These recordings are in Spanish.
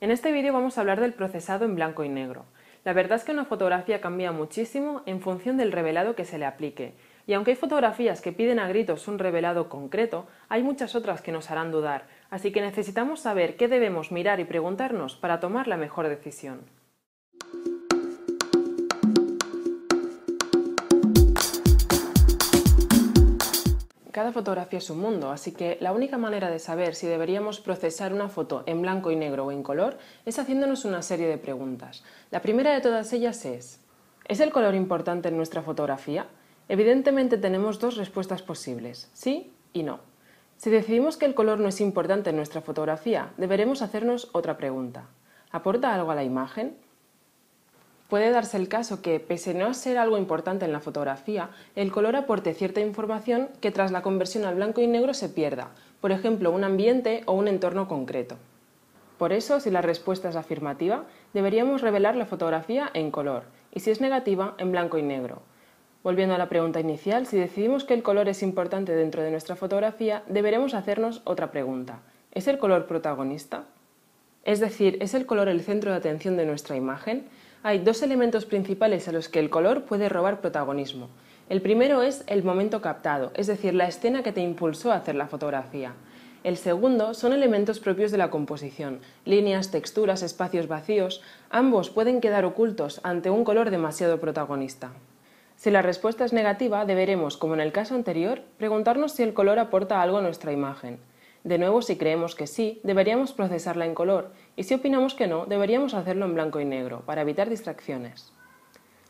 En este vídeo vamos a hablar del procesado en blanco y negro. La verdad es que una fotografía cambia muchísimo en función del revelado que se le aplique, y aunque hay fotografías que piden a gritos un revelado concreto, hay muchas otras que nos harán dudar, así que necesitamos saber qué debemos mirar y preguntarnos para tomar la mejor decisión. cada fotografía es un mundo, así que la única manera de saber si deberíamos procesar una foto en blanco y negro o en color es haciéndonos una serie de preguntas. La primera de todas ellas es, ¿es el color importante en nuestra fotografía? Evidentemente tenemos dos respuestas posibles, sí y no. Si decidimos que el color no es importante en nuestra fotografía, deberemos hacernos otra pregunta. ¿Aporta algo a la imagen? Puede darse el caso que, pese no a ser algo importante en la fotografía, el color aporte cierta información que tras la conversión al blanco y negro se pierda, por ejemplo, un ambiente o un entorno concreto. Por eso, si la respuesta es afirmativa, deberíamos revelar la fotografía en color y si es negativa, en blanco y negro. Volviendo a la pregunta inicial, si decidimos que el color es importante dentro de nuestra fotografía, deberemos hacernos otra pregunta. ¿Es el color protagonista? Es decir, ¿es el color el centro de atención de nuestra imagen? Hay dos elementos principales a los que el color puede robar protagonismo. El primero es el momento captado, es decir, la escena que te impulsó a hacer la fotografía. El segundo son elementos propios de la composición, líneas, texturas, espacios vacíos, ambos pueden quedar ocultos ante un color demasiado protagonista. Si la respuesta es negativa, deberemos, como en el caso anterior, preguntarnos si el color aporta algo a nuestra imagen. De nuevo, si creemos que sí, deberíamos procesarla en color y si opinamos que no, deberíamos hacerlo en blanco y negro, para evitar distracciones.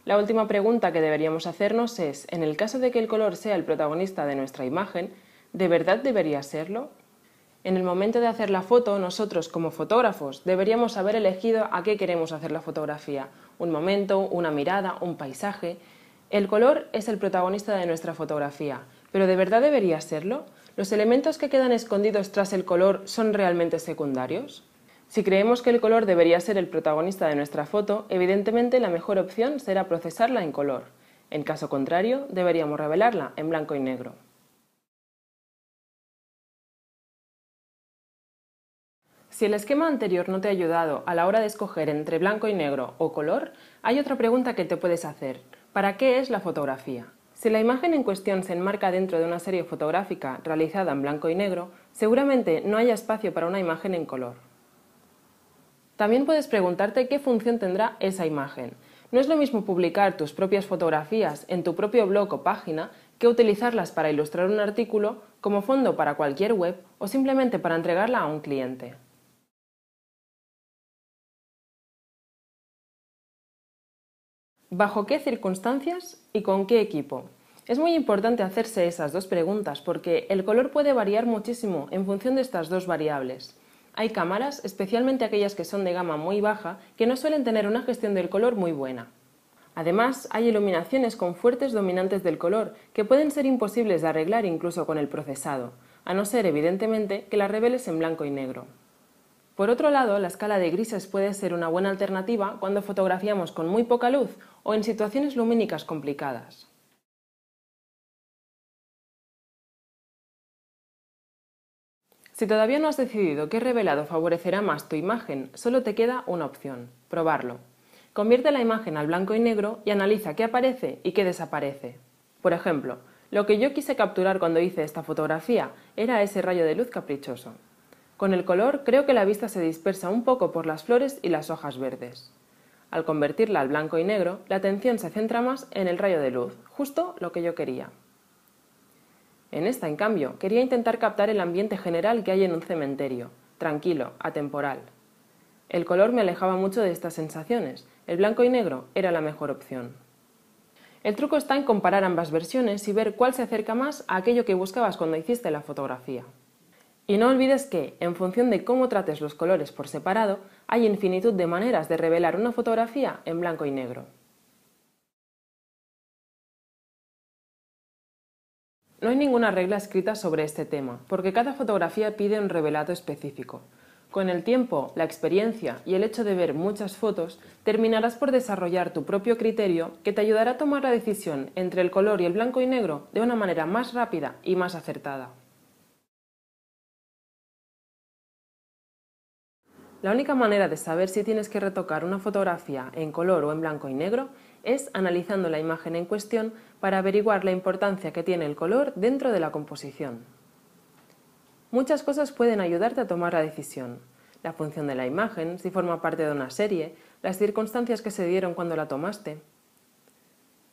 La última pregunta que deberíamos hacernos es, en el caso de que el color sea el protagonista de nuestra imagen, ¿de verdad debería serlo? En el momento de hacer la foto, nosotros como fotógrafos deberíamos haber elegido a qué queremos hacer la fotografía, un momento, una mirada, un paisaje. El color es el protagonista de nuestra fotografía pero ¿de verdad debería serlo? ¿Los elementos que quedan escondidos tras el color son realmente secundarios? Si creemos que el color debería ser el protagonista de nuestra foto, evidentemente la mejor opción será procesarla en color. En caso contrario, deberíamos revelarla en blanco y negro. Si el esquema anterior no te ha ayudado a la hora de escoger entre blanco y negro o color, hay otra pregunta que te puedes hacer. ¿Para qué es la fotografía? Si la imagen en cuestión se enmarca dentro de una serie fotográfica realizada en blanco y negro, seguramente no haya espacio para una imagen en color. También puedes preguntarte qué función tendrá esa imagen. No es lo mismo publicar tus propias fotografías en tu propio blog o página que utilizarlas para ilustrar un artículo, como fondo para cualquier web o simplemente para entregarla a un cliente. ¿Bajo qué circunstancias y con qué equipo? Es muy importante hacerse esas dos preguntas porque el color puede variar muchísimo en función de estas dos variables. Hay cámaras, especialmente aquellas que son de gama muy baja, que no suelen tener una gestión del color muy buena. Además, hay iluminaciones con fuertes dominantes del color que pueden ser imposibles de arreglar incluso con el procesado, a no ser evidentemente que las reveles en blanco y negro. Por otro lado, la escala de grises puede ser una buena alternativa cuando fotografiamos con muy poca luz o en situaciones lumínicas complicadas. Si todavía no has decidido qué revelado favorecerá más tu imagen, solo te queda una opción, probarlo. Convierte la imagen al blanco y negro y analiza qué aparece y qué desaparece. Por ejemplo, lo que yo quise capturar cuando hice esta fotografía era ese rayo de luz caprichoso. Con el color creo que la vista se dispersa un poco por las flores y las hojas verdes. Al convertirla al blanco y negro, la atención se centra más en el rayo de luz, justo lo que yo quería. En esta, en cambio, quería intentar captar el ambiente general que hay en un cementerio, tranquilo, atemporal. El color me alejaba mucho de estas sensaciones, el blanco y negro era la mejor opción. El truco está en comparar ambas versiones y ver cuál se acerca más a aquello que buscabas cuando hiciste la fotografía. Y no olvides que, en función de cómo trates los colores por separado, hay infinitud de maneras de revelar una fotografía en blanco y negro. No hay ninguna regla escrita sobre este tema, porque cada fotografía pide un revelado específico. Con el tiempo, la experiencia y el hecho de ver muchas fotos, terminarás por desarrollar tu propio criterio que te ayudará a tomar la decisión entre el color y el blanco y negro de una manera más rápida y más acertada. La única manera de saber si tienes que retocar una fotografía en color o en blanco y negro es analizando la imagen en cuestión para averiguar la importancia que tiene el color dentro de la composición. Muchas cosas pueden ayudarte a tomar la decisión. La función de la imagen, si forma parte de una serie, las circunstancias que se dieron cuando la tomaste.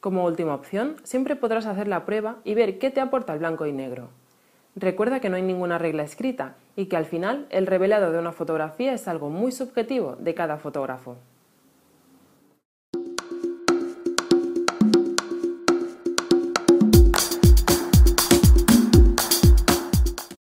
Como última opción, siempre podrás hacer la prueba y ver qué te aporta el blanco y negro. Recuerda que no hay ninguna regla escrita y que al final el revelado de una fotografía es algo muy subjetivo de cada fotógrafo.